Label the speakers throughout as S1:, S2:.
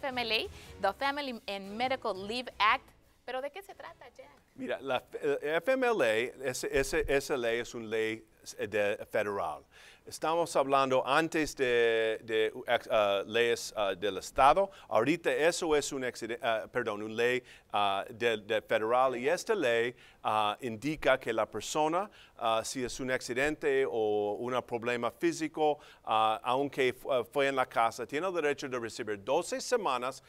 S1: FMLA, the Family and Medical Leave Act. ¿Pero de qué se trata, Jack?
S2: Mira, la FMLA, eh, esa ley es una ley de federal. Estamos hablando antes de, uh, leyes uh, del Estado. Ahorita eso es un, uh, perdón, una ley de, federal y esta ley indica que la persona, si es un accidente o un problema físico, aunque fue en la casa, tiene el derecho de recibir 12 semanas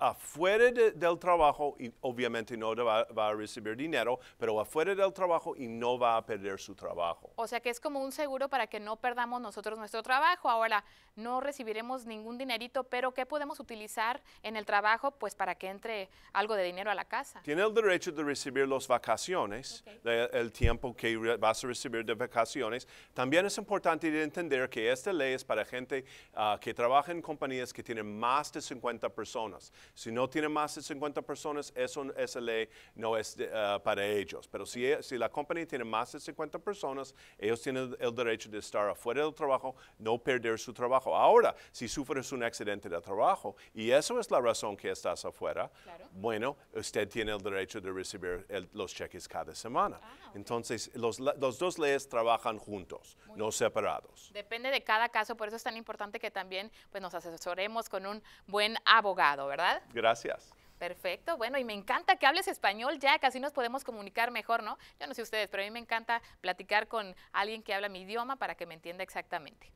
S2: afuera del trabajo y obviamente no va a recibir dinero, pero afuera del trabajo y no va a perder su trabajo.
S1: O sea que es como un seguro para que no perdamos nosotros nuestro trabajo. Ahora, no recibiremos ningún dinerito, pero ¿qué podemos utilizar en el trabajo? Pues para que entre algo de dinero a la casa.
S2: Tiene el derecho de recibir las vacaciones, el, tiempo que vas a recibir de vacaciones. También es importante entender que esta ley es para gente ah, que trabaja en compañías que tienen más de 50 personas. Si no tiene más de 50 personas, eso, esa ley no es ah, para ellos. Pero si, si la compañía tiene más de 50 personas, ellos tienen el derecho de estar afuera del trabajo, no perder su trabajo. Ahora, si sufres un accidente de trabajo y eso es la razón que estás afuera, bueno, usted tiene el derecho de recibir los cheques cada semana. Ah, Entonces, los, dos leyes trabajan juntos, no separados.
S1: Depende de cada caso, por eso es tan importante que también pues, nos asesoremos con un buen abogado, ¿verdad? Gracias. Perfecto, bueno, y me encanta que hables español, Ya así nos podemos comunicar mejor, ¿no? Yo no sé ustedes, pero a mí me encanta platicar con alguien que habla mi idioma para que me entienda exactamente.